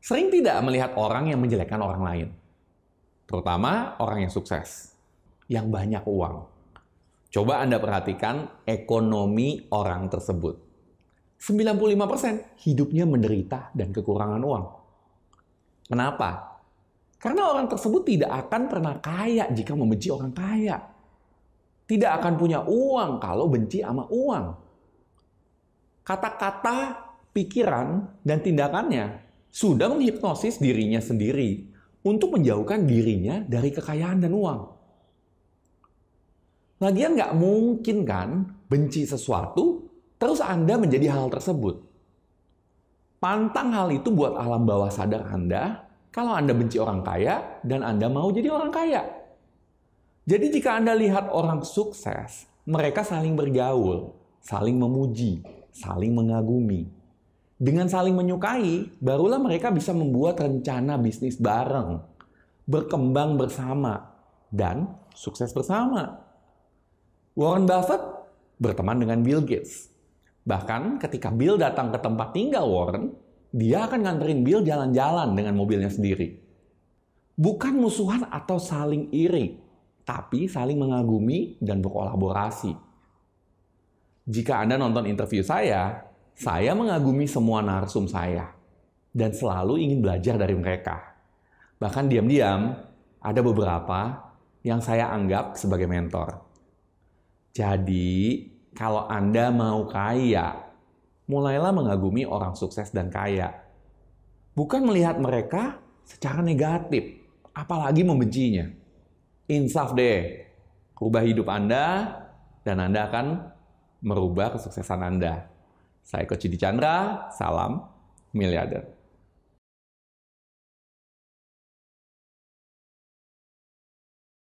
sering tidak melihat orang yang menjelekkan orang lain. Terutama orang yang sukses, yang banyak uang. Coba Anda perhatikan ekonomi orang tersebut. 95% hidupnya menderita dan kekurangan uang. Kenapa? Karena orang tersebut tidak akan pernah kaya jika membenci orang kaya. Tidak akan punya uang kalau benci sama uang. Kata-kata, pikiran, dan tindakannya sudah menghipnosis dirinya sendiri untuk menjauhkan dirinya dari kekayaan dan uang. Lagian nggak mungkin kan benci sesuatu terus Anda menjadi hal tersebut. Pantang hal itu buat alam bawah sadar Anda kalau Anda benci orang kaya dan Anda mau jadi orang kaya. Jadi jika Anda lihat orang sukses, mereka saling bergaul, saling memuji, saling mengagumi. Dengan saling menyukai, barulah mereka bisa membuat rencana bisnis bareng, berkembang bersama, dan sukses bersama. Warren Buffett berteman dengan Bill Gates. Bahkan ketika Bill datang ke tempat tinggal Warren, dia akan nganterin Bill jalan-jalan dengan mobilnya sendiri. Bukan musuhan atau saling iri, tapi saling mengagumi dan berkolaborasi. Jika Anda nonton interview saya, saya mengagumi semua narsum saya dan selalu ingin belajar dari mereka. Bahkan diam-diam ada beberapa yang saya anggap sebagai mentor. Jadi, kalau Anda mau kaya, mulailah mengagumi orang sukses dan kaya. Bukan melihat mereka secara negatif, apalagi membencinya. Insaf deh, rubah hidup Anda dan Anda akan merubah kesuksesan Anda. Saya Coach Chandra, salam miliarder.